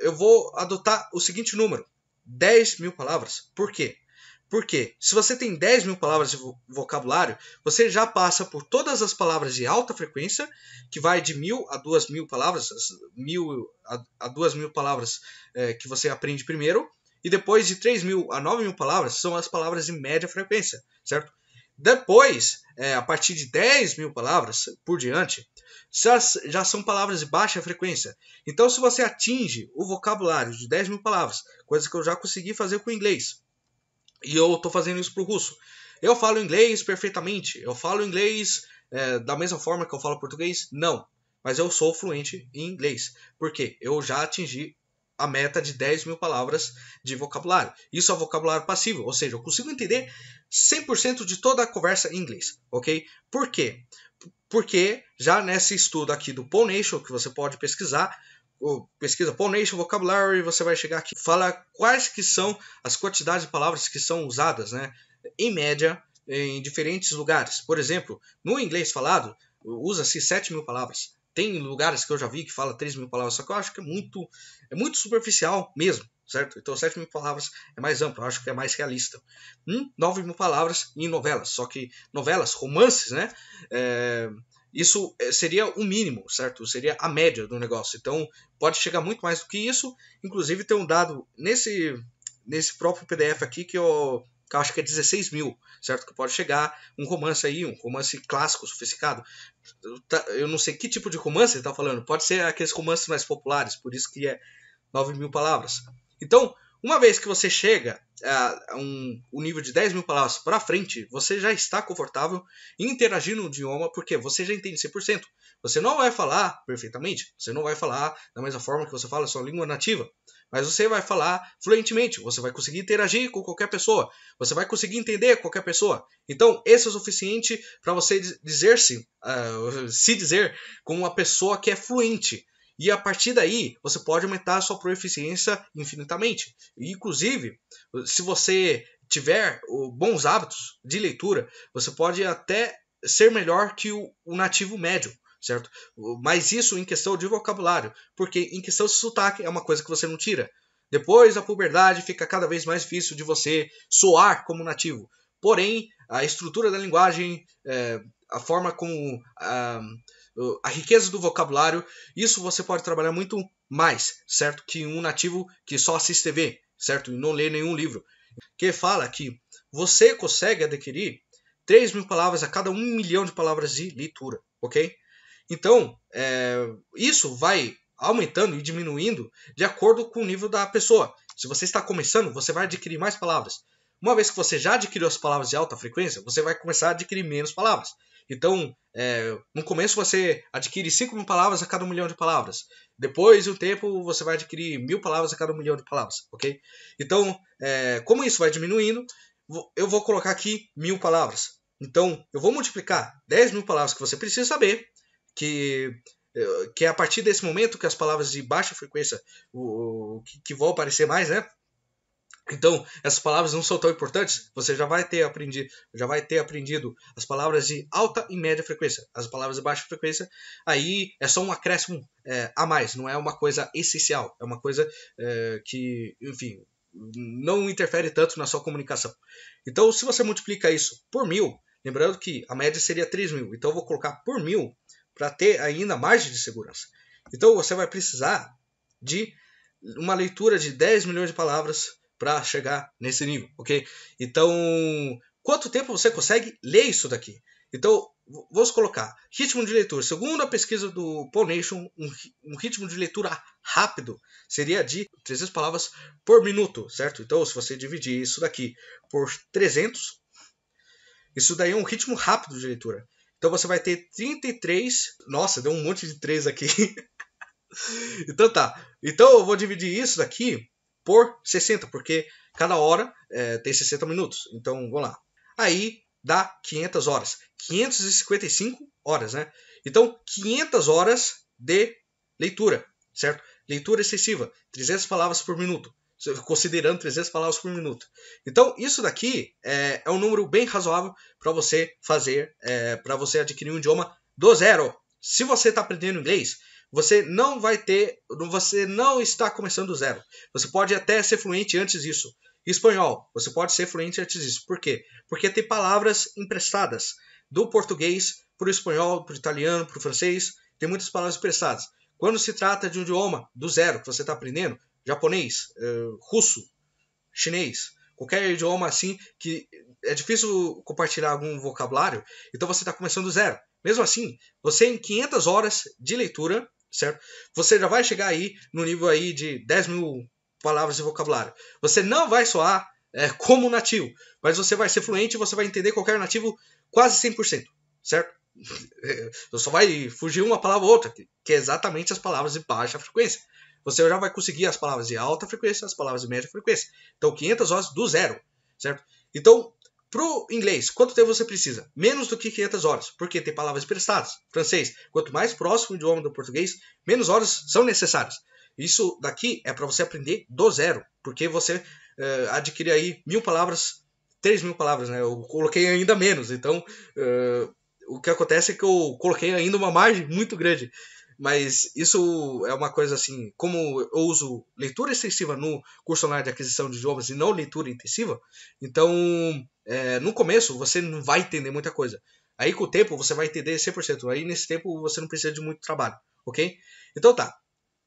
eu vou adotar o seguinte número: 10 mil palavras. Por quê? Porque se você tem 10 mil palavras de vocabulário, você já passa por todas as palavras de alta frequência, que vai de mil a duas mil palavras, mil a duas mil palavras é, que você aprende primeiro, e depois de 3 mil a 9 mil palavras são as palavras de média frequência, certo? Depois, é, a partir de 10 mil palavras por diante, já, já são palavras de baixa frequência. Então, se você atinge o vocabulário de 10 mil palavras, coisa que eu já consegui fazer com o inglês, e eu estou fazendo isso para o russo, eu falo inglês perfeitamente, eu falo inglês é, da mesma forma que eu falo português? Não, mas eu sou fluente em inglês, porque eu já atingi a meta de 10 mil palavras de vocabulário. Isso é vocabulário passivo, ou seja, eu consigo entender 100% de toda a conversa em inglês, ok? Por quê? Porque já nesse estudo aqui do Nation, que você pode pesquisar, pesquisa Nation Vocabulary, você vai chegar aqui, fala quais que são as quantidades de palavras que são usadas, né? Em média, em diferentes lugares. Por exemplo, no inglês falado, usa-se 7 mil palavras tem lugares que eu já vi que fala 3 mil palavras, só que eu acho que é muito, é muito superficial mesmo, certo? Então 7 mil palavras é mais amplo, eu acho que é mais realista. Hum, 9 mil palavras em novelas, só que novelas, romances, né? É, isso é, seria o mínimo, certo? Seria a média do negócio. Então pode chegar muito mais do que isso. Inclusive tem um dado nesse, nesse próprio PDF aqui que eu que eu acho que é 16 mil, certo? Que pode chegar um romance aí, um romance clássico, sofisticado. Tá, eu não sei que tipo de romance ele está falando, pode ser aqueles romances mais populares, por isso que é 9 mil palavras. Então, uma vez que você chega a um, um nível de 10 mil palavras para frente, você já está confortável interagindo interagir no idioma, porque você já entende 100%. Você não vai falar perfeitamente, você não vai falar da mesma forma que você fala a sua língua nativa, mas você vai falar fluentemente, você vai conseguir interagir com qualquer pessoa, você vai conseguir entender qualquer pessoa. Então, esse é o suficiente para você dizer-se, uh, se dizer como uma pessoa que é fluente. E a partir daí, você pode aumentar a sua proeficiência infinitamente. E, inclusive, se você tiver bons hábitos de leitura, você pode até ser melhor que o, nativo médio, certo? Mas isso em questão de vocabulário, porque em questão de sotaque é uma coisa que você não tira. Depois da puberdade fica cada vez mais difícil de você soar como nativo. Porém, a estrutura da linguagem, é, a forma como. A, ah, a riqueza do vocabulário, isso você pode trabalhar muito mais, certo? Que um nativo que só assiste TV, certo? E não lê nenhum livro. Que fala que você consegue adquirir 3 mil palavras a cada 1 milhão de palavras de leitura, ok? Então, é, isso vai aumentando e diminuindo de acordo com o nível da pessoa. Se você está começando, você vai adquirir mais palavras. Uma vez que você já adquiriu as palavras de alta frequência, você vai começar a adquirir menos palavras. Então, é, no começo você adquire 5 mil palavras a cada um milhão de palavras. Depois de um tempo você vai adquirir mil palavras a cada um milhão de palavras, ok? Então, é, como isso vai diminuindo, eu vou colocar aqui mil palavras. Então, eu vou multiplicar 10 mil palavras que você precisa saber, que, é, que é a partir desse momento que as palavras de baixa frequência o, o que, que vão aparecer mais, né? Então, essas palavras não são tão importantes. Você já vai ter aprendido, já vai ter aprendido as palavras de alta e média frequência. As palavras de baixa frequência, aí é só um acréscimo é, a mais. Não é uma coisa essencial. É uma coisa é, que, enfim, não interfere tanto na sua comunicação. Então, se você multiplica isso por mil, lembrando que a média seria 3 mil, então eu vou colocar por mil para ter ainda margem de segurança. Então, você vai precisar de uma leitura de 10 milhões de palavras para chegar nesse nível, ok? Então, quanto tempo você consegue ler isso daqui? Então, vamos colocar ritmo de leitura. Segundo a pesquisa do Polnation, um, um ritmo de leitura rápido seria de 300 palavras por minuto, certo? Então, se você dividir isso daqui por 300, isso daí é um ritmo rápido de leitura. Então você vai ter 33. Nossa, deu um monte de 3 aqui. então tá. Então eu vou dividir isso daqui por 60, porque cada hora é, tem 60 minutos. Então, vamos lá. Aí dá 500 horas. 555 horas, né? Então, 500 horas de leitura, certo? Leitura excessiva, 300 palavras por minuto, considerando 300 palavras por minuto. Então, isso daqui é, é um número bem razoável para você fazer, é, eh, para você adquirir um idioma do zero. Se você está aprendendo inglês, você não vai ter, você não está começando do zero. Você pode até ser fluente antes disso. Espanhol, você pode ser fluente antes disso. Por quê? Porque tem palavras emprestadas do português para o espanhol, para o italiano, para o francês. Tem muitas palavras emprestadas. Quando se trata de um idioma do zero que você está aprendendo, japonês, uh, russo, chinês, qualquer idioma assim que é difícil compartilhar algum vocabulário, então você está começando do zero. Mesmo assim, você em 500 horas de leitura, certo? Você já vai chegar aí no nível aí de 10 mil palavras de vocabulário. Você não vai soar é, como nativo, mas você vai ser fluente e você vai entender qualquer nativo quase 100%, certo? Você só vai fugir uma palavra ou outra, que é exatamente as palavras de baixa frequência. Você já vai conseguir as palavras de alta frequência, as palavras de média frequência. Então, 500 horas do zero, certo? Então, Pro inglês, quanto tempo você precisa? Menos do que 500 horas, porque tem palavras prestadas. Francês, quanto mais próximo o idioma do português, menos horas são necessárias. Isso daqui é para você aprender do zero, porque você uh, adquire aí mil palavras, três mil palavras, né? Eu coloquei ainda menos, então uh, o que acontece é que eu coloquei ainda uma margem muito grande. Mas isso é uma coisa assim, como eu uso leitura extensiva no curso online de aquisição de idiomas e não leitura intensiva, então é, no começo você não vai entender muita coisa. Aí com o tempo você vai entender 100%. Aí nesse tempo você não precisa de muito trabalho, ok? Então tá.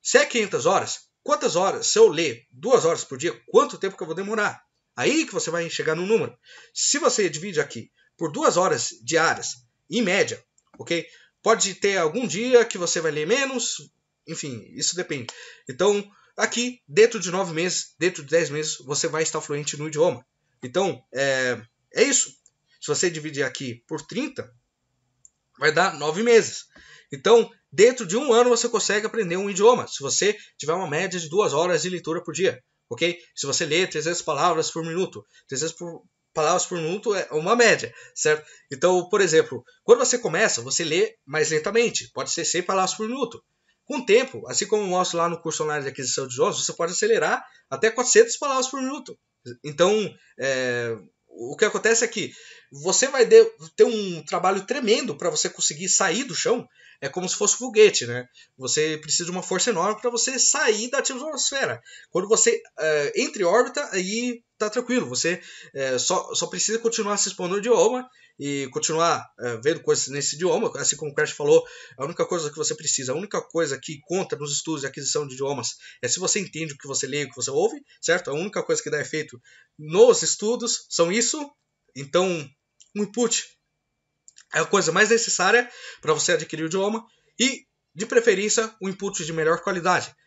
Se é 500 horas, quantas horas? Se eu ler duas horas por dia, quanto tempo que eu vou demorar? Aí que você vai chegar no número. Se você divide aqui por duas horas diárias, em média, ok? Pode ter algum dia que você vai ler menos, enfim, isso depende. Então, aqui, dentro de nove meses, dentro de dez meses, você vai estar fluente no idioma. Então, é, é isso. Se você dividir aqui por 30, vai dar nove meses. Então, dentro de um ano você consegue aprender um idioma, se você tiver uma média de duas horas de leitura por dia, ok? Se você ler 300 palavras por minuto, 300 palavras por minuto é uma média, certo? Então, por exemplo, quando você começa, você lê mais lentamente, pode ser 100 palavras por minuto. Com o tempo, assim como mostro lá no curso online de aquisição de jogos, você pode acelerar até 400 palavras por minuto. Então, é, o que acontece é que você vai ter um trabalho tremendo para você conseguir sair do chão. É como se fosse foguete, né? Você precisa de uma força enorme para você sair da atmosfera. Quando você é, entre órbita e tá tranquilo, você é, só, só precisa continuar se expondo ao idioma e continuar é, vendo coisas nesse idioma, assim como o Crash falou, a única coisa que você precisa, a única coisa que conta nos estudos de aquisição de idiomas é se você entende o que você lê e o que você ouve, certo? A única coisa que dá efeito nos estudos são isso, então um input é a coisa mais necessária para você adquirir o idioma e, de preferência, um input de melhor qualidade.